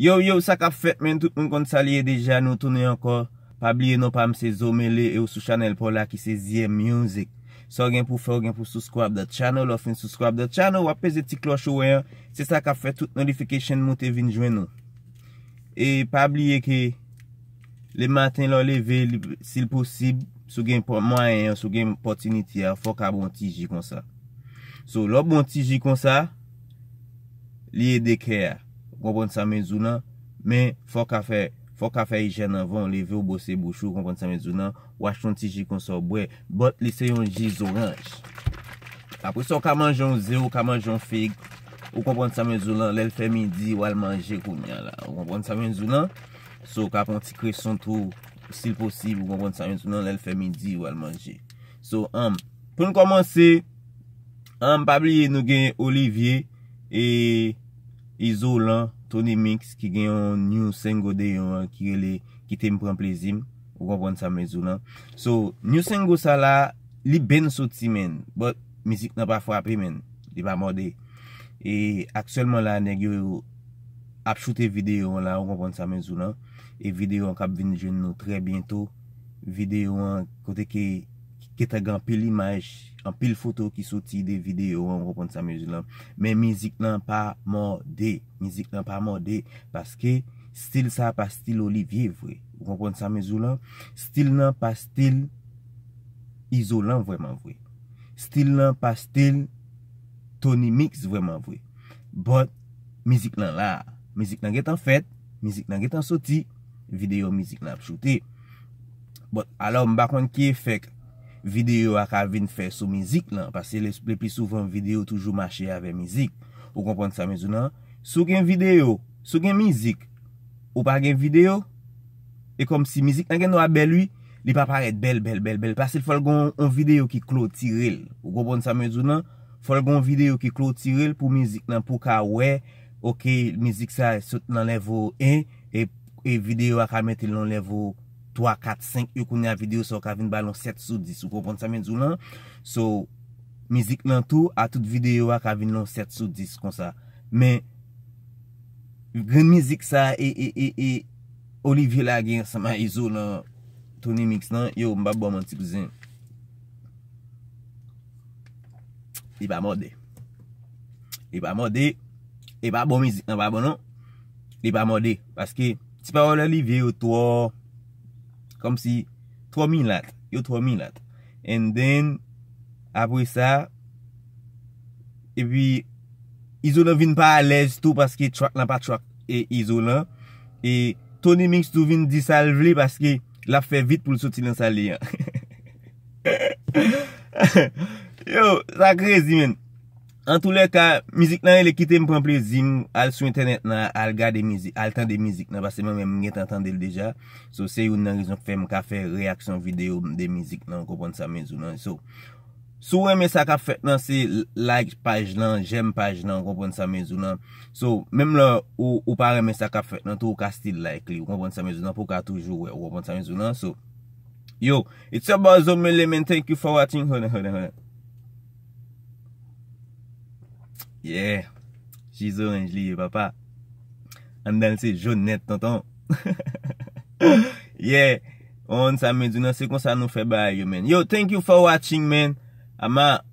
Yo yo sa ka fet men tout moun kont sa liye deja nou tounen anko Pa bliye nou pa mse zo me le yo e sou chanel pou laki se ZM Music So gen pou fò gen pou souskwab da chanel Lo fin souskwab da chanel wapè zè ti kloch wè yon e Se sa ka fet tout notifikasyen moun te vin jwen nou E pa bliye ke Le maten lò leve sil posib Sou gen mwen yon, sou gen potiniti ya Fò ka bon tiji kon sa So lò bon tiji kon sa Liye deke ya Konpon sa menzou nan Men, fok a fe Fok a fe hijen avon Leve ou bose bouchou Konpon sa menzou nan Ou ach ton ti ji konsa ou bwe Bot li se yon ji zonj Apo sou ka manj yon ze ou ka manj yon fig Ou konpon sa menzou nan Lel fe midi ou al manje koumyan la Konpon sa menzou nan Sou ka pon ti kreson tou Sil posib ou konpon sa menzou nan Lel fe midi ou al manje Sou am Poun komanse Am pabliye nou gen olivye Eee Izo lan, Tony Mix ki genyon New Sengo de yon, ki te mpren plezim, ou konpon sa mezou lan. So, New Sengo sa la, li ben soti men, but mizik nan pa fwa api men, di pa morde. E, akselman la, negyo ap choute videyo la, ou konpon sa mezou lan. E videyo an kap vin jen nou tre biento, videyo an kote ke... ke ta gan pil imaj, an pil foto ki soti de videyo, an wakon sa mezou lan, men mizik nan pa morde, mizik nan pa morde, paske stil sa pa stil olivye vwe, wakon sa mezou lan, stil nan pa stil izolan vwe man vwe, stil nan pa stil tonimiks vwe man vwe, bot, mizik nan la, mizik nan getan fet, mizik nan getan soti, videyo mizik nan ap chote, bot, ala ou mbakwan ki efek, videyo ak avin fè sou mizik lan, pase le pi souvan videyo toujou machè avè mizik. Ou kompon sa me zounan? Sou gen videyo, sou gen mizik, ou pa gen videyo, e kom si mizik, an gen do a bel lui, wi, li pa paret bel, bel, bel, bel, pase fol gon videyo ki klo tiril. Ou kompon sa me zounan? Fol gon videyo ki klo tiril pou mizik lan, pou ka we, ok, mizik sa sot nan levou 1, e, e videyo ak ametil nan levou 2. 3, 4, 5, yo kounen a video sou ka vin balon 7 sou 10. Ou konpon sa men djou lan. Sou, mizik nan tou, a tout videyo a ka vin balon 7 sou 10 kon sa. Men, gen mizik sa, e, e, e, e, olivio la gen sa man izou nan, Tony Mix nan, yo mba bon man ti pizen. Iba morde. Iba morde. Iba bon mizik nan, mba bon nan. Iba morde. Paske, ti pa olivio tou ou, Kom si 3 min lat. Yo 3 min lat. And then, apre sa. E pi, izo nan vin pa alej to. Paske chwak nan pa chwak e izo nan. E Tony Mix to vin disal vli. Paske la fe vit pou soti nan sali. Yo, sa krezi men. An tou le ka, mizik nan e le kite mpon plezim al sou internet nan al tan de mizik nan, basen men men mwen yet antande l deja. So se yon nan rizon fem ka fe reaksyon video de mizik nan, konpon sa mezou nan. Non. So, sou wè men sa ka fet nan, se like paj nan, jem paj nan, konpon sa mezou nan. So, menm la ou pa wè men sa ka fet nan, tou ka stil like li, konpon sa mezou nan, pou ka toujou wè, konpon sa mezou nan. So, yo, it's your boy Zomel Lemon, thank you for watching. Ye, jizou anj li yo papa. An dan se jounet ton ton. Ye, on sa medu nan se kon sa nou fe bay yo men. Yo, thank you for watching men. Ama.